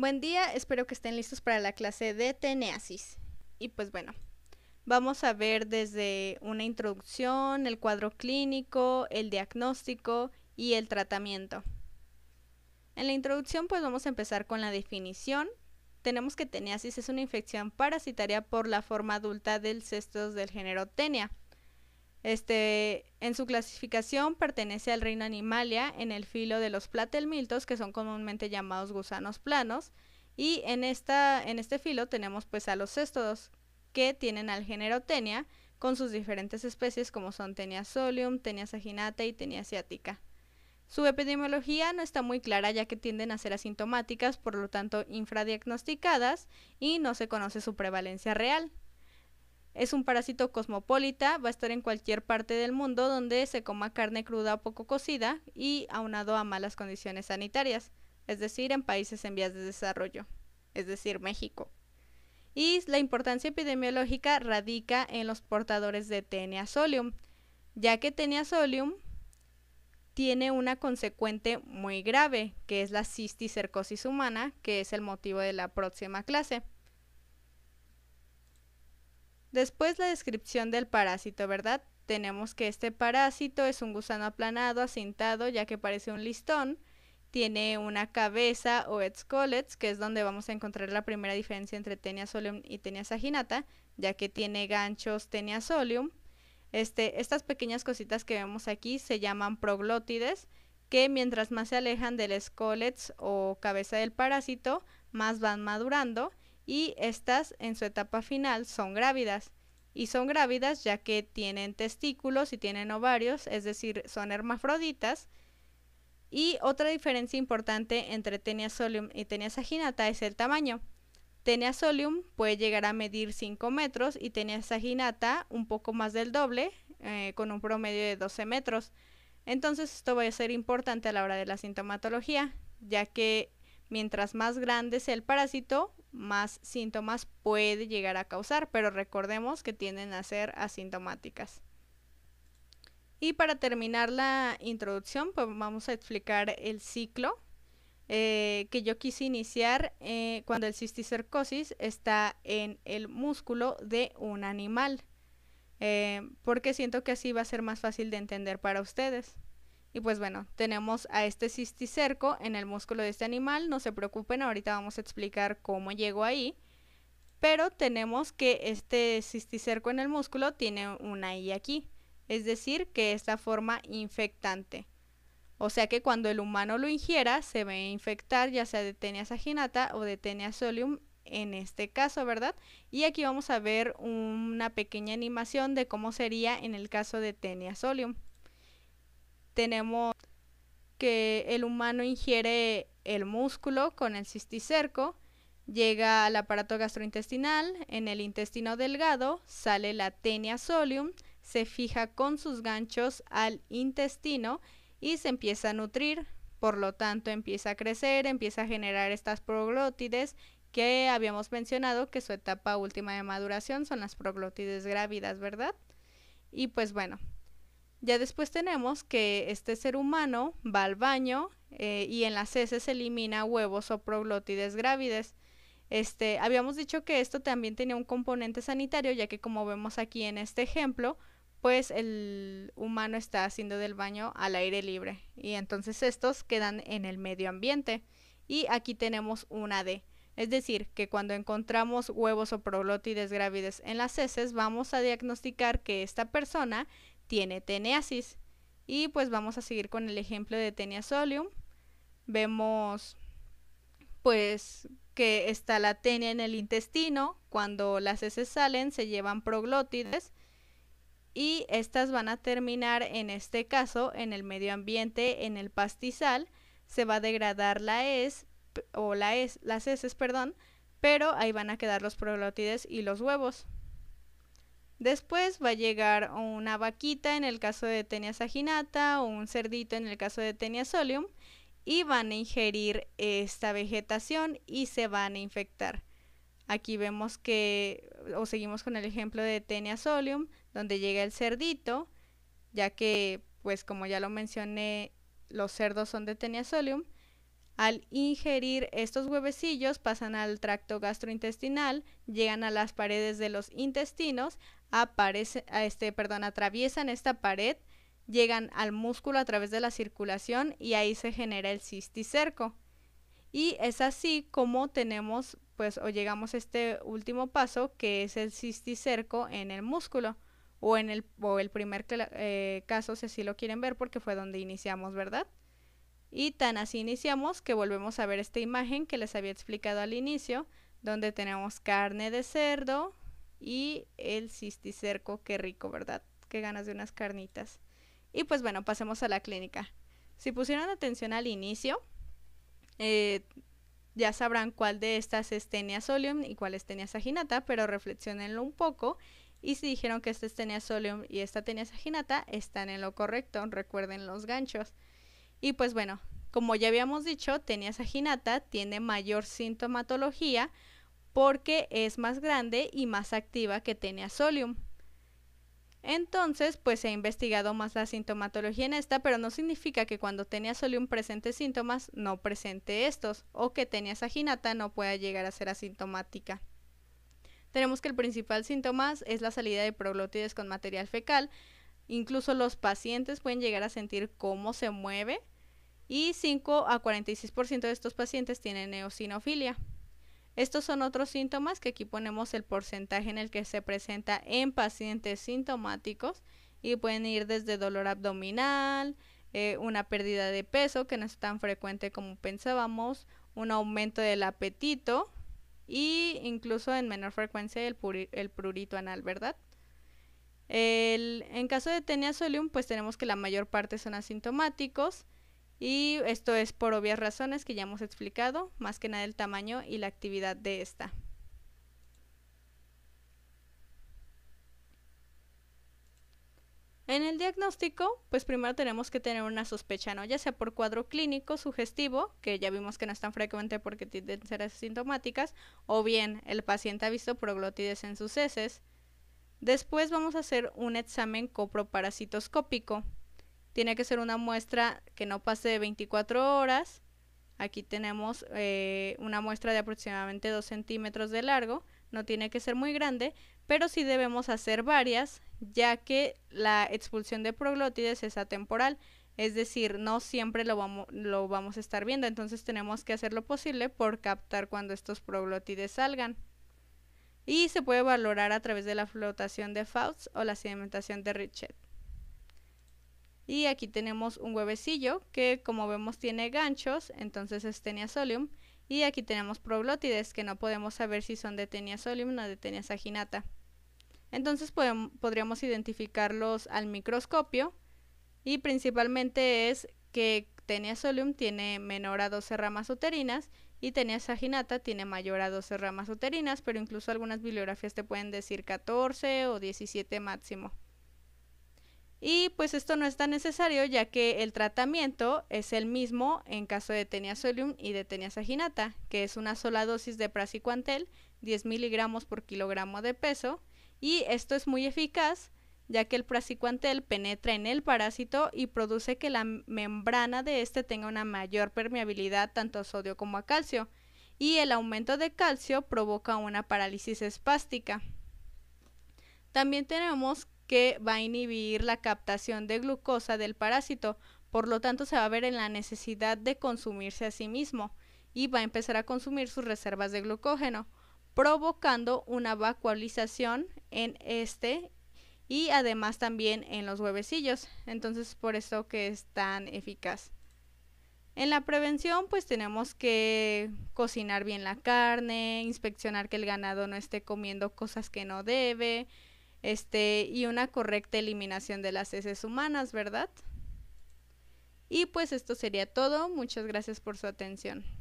Buen día, espero que estén listos para la clase de Teneasis. Y pues bueno, vamos a ver desde una introducción, el cuadro clínico, el diagnóstico y el tratamiento. En la introducción pues vamos a empezar con la definición. Tenemos que Teneasis es una infección parasitaria por la forma adulta del cestos del género Tenia. Este, en su clasificación pertenece al reino Animalia en el filo de los platelmintos, que son comúnmente llamados gusanos planos, y en este filo tenemos pues a los céstodos que tienen al género Tenia con sus diferentes especies como son Tenia solium, Tenia saginata y Tenia asiática. Su epidemiología no está muy clara ya que tienden a ser asintomáticas, por lo tanto infradiagnosticadas y no se conoce su prevalencia real. Es un parásito cosmopolita, va a estar en cualquier parte del mundo donde se coma carne cruda o poco cocida y aunado a malas condiciones sanitarias, es decir, en países en vías de desarrollo, es decir, México. Y la importancia epidemiológica radica en los portadores de Tenia solium, ya que Tenia solium tiene una consecuente muy grave, que es la cisticercosis humana, que es el motivo de la próxima clase. Después la descripción del parásito, ¿verdad? Tenemos que este parásito es un gusano aplanado, asintado, ya que parece un listón. Tiene una cabeza o excolets, que es donde vamos a encontrar la primera diferencia entre Tenia solium y Tenia ya que tiene ganchos Tenia solium. Este, estas pequeñas cositas que vemos aquí se llaman proglótides, que mientras más se alejan del escolets o cabeza del parásito, más van madurando y estas en su etapa final son grávidas. Y son grávidas ya que tienen testículos y tienen ovarios, es decir, son hermafroditas. Y otra diferencia importante entre Tenia solium y Tenia saginata es el tamaño. Tenia solium puede llegar a medir 5 metros y Tenia saginata un poco más del doble, eh, con un promedio de 12 metros. Entonces esto va a ser importante a la hora de la sintomatología, ya que mientras más grande sea el parásito, más síntomas puede llegar a causar, pero recordemos que tienden a ser asintomáticas. Y para terminar la introducción, pues vamos a explicar el ciclo eh, que yo quise iniciar eh, cuando el cisticercosis está en el músculo de un animal, eh, porque siento que así va a ser más fácil de entender para ustedes. Y pues bueno, tenemos a este cisticerco en el músculo de este animal. No se preocupen, ahorita vamos a explicar cómo llegó ahí. Pero tenemos que este cisticerco en el músculo tiene una I aquí. Es decir, que esta forma infectante. O sea que cuando el humano lo ingiera, se va a infectar ya sea de Tenia saginata o de Tenia solium en este caso, ¿verdad? Y aquí vamos a ver una pequeña animación de cómo sería en el caso de Tenia solium tenemos que el humano ingiere el músculo con el cisticerco, llega al aparato gastrointestinal, en el intestino delgado sale la tenia solium, se fija con sus ganchos al intestino y se empieza a nutrir, por lo tanto empieza a crecer, empieza a generar estas proglótides que habíamos mencionado que su etapa última de maduración son las proglótides grávidas, ¿verdad? Y pues bueno, ya después tenemos que este ser humano va al baño eh, y en las heces elimina huevos o proglótides grávides. Este, habíamos dicho que esto también tenía un componente sanitario, ya que como vemos aquí en este ejemplo, pues el humano está haciendo del baño al aire libre y entonces estos quedan en el medio ambiente. Y aquí tenemos una D, es decir, que cuando encontramos huevos o proglótides grávides en las heces, vamos a diagnosticar que esta persona tiene teneasis. Y pues vamos a seguir con el ejemplo de Teneasolium. Vemos pues que está la tenia en el intestino, cuando las heces salen se llevan proglótides y estas van a terminar en este caso en el medio ambiente, en el pastizal, se va a degradar la es o la es, las heces, perdón, pero ahí van a quedar los proglótides y los huevos. Después va a llegar una vaquita en el caso de Tenia saginata o un cerdito en el caso de Tenia solium y van a ingerir esta vegetación y se van a infectar. Aquí vemos que, o seguimos con el ejemplo de Tenia solium, donde llega el cerdito, ya que, pues como ya lo mencioné, los cerdos son de Tenia solium, al ingerir estos huevecillos pasan al tracto gastrointestinal, llegan a las paredes de los intestinos, aparece, este, perdón, atraviesan esta pared, llegan al músculo a través de la circulación y ahí se genera el cisticerco. Y es así como tenemos pues o llegamos a este último paso que es el cisticerco en el músculo o en el, el primer eh, caso si así lo quieren ver porque fue donde iniciamos, ¿verdad? Y tan así iniciamos que volvemos a ver esta imagen que les había explicado al inicio, donde tenemos carne de cerdo y el cisticerco, qué rico, ¿verdad? Qué ganas de unas carnitas. Y pues bueno, pasemos a la clínica. Si pusieron atención al inicio, eh, ya sabrán cuál de estas es Tenia solium y cuál es Tenia saginata, pero reflexionenlo un poco y si dijeron que esta es Tenia solium y esta Tenia saginata, están en lo correcto, recuerden los ganchos. Y pues bueno, como ya habíamos dicho, Tenias aginata tiene mayor sintomatología porque es más grande y más activa que Tenia solium. Entonces, pues ha investigado más la sintomatología en esta, pero no significa que cuando Tenia solium presente síntomas no presente estos o que Tenia saginata no pueda llegar a ser asintomática. Tenemos que el principal síntoma es la salida de proglótides con material fecal, Incluso los pacientes pueden llegar a sentir cómo se mueve y 5 a 46% de estos pacientes tienen eosinofilia. Estos son otros síntomas que aquí ponemos el porcentaje en el que se presenta en pacientes sintomáticos y pueden ir desde dolor abdominal, eh, una pérdida de peso que no es tan frecuente como pensábamos, un aumento del apetito y incluso en menor frecuencia el, el prurito anal, ¿verdad? en caso de solium, pues tenemos que la mayor parte son asintomáticos y esto es por obvias razones que ya hemos explicado, más que nada el tamaño y la actividad de esta. En el diagnóstico, pues primero tenemos que tener una sospecha, ¿no? Ya sea por cuadro clínico sugestivo, que ya vimos que no es tan frecuente porque tienden a ser asintomáticas, o bien el paciente ha visto proglotides en sus heces, Después vamos a hacer un examen coproparasitoscópico. Tiene que ser una muestra que no pase de 24 horas. Aquí tenemos eh, una muestra de aproximadamente 2 centímetros de largo. No tiene que ser muy grande, pero sí debemos hacer varias, ya que la expulsión de proglótides es atemporal. Es decir, no siempre lo vamos, lo vamos a estar viendo, entonces tenemos que hacer lo posible por captar cuando estos proglótides salgan y se puede valorar a través de la flotación de Faust o la sedimentación de Richet. Y aquí tenemos un huevecillo que como vemos tiene ganchos, entonces es teniasolium. Y aquí tenemos Proglótides que no podemos saber si son de teniasolium o de teniasaginata. Entonces podríamos identificarlos al microscopio y principalmente es que teniasolium tiene menor a 12 ramas uterinas y Tenia saginata tiene mayor a 12 ramas uterinas, pero incluso algunas bibliografías te pueden decir 14 o 17 máximo. Y pues esto no es tan necesario ya que el tratamiento es el mismo en caso de Tenia solium y de Tenia saginata, que es una sola dosis de praziquantel, 10 miligramos por kilogramo de peso, y esto es muy eficaz ya que el prasicuantel penetra en el parásito y produce que la membrana de este tenga una mayor permeabilidad tanto a sodio como a calcio, y el aumento de calcio provoca una parálisis espástica. También tenemos que va a inhibir la captación de glucosa del parásito, por lo tanto se va a ver en la necesidad de consumirse a sí mismo y va a empezar a consumir sus reservas de glucógeno, provocando una vacualización en este y además también en los huevecillos. Entonces por eso que es tan eficaz. En la prevención pues tenemos que cocinar bien la carne, inspeccionar que el ganado no esté comiendo cosas que no debe, este, y una correcta eliminación de las heces humanas, ¿verdad? Y pues esto sería todo. Muchas gracias por su atención.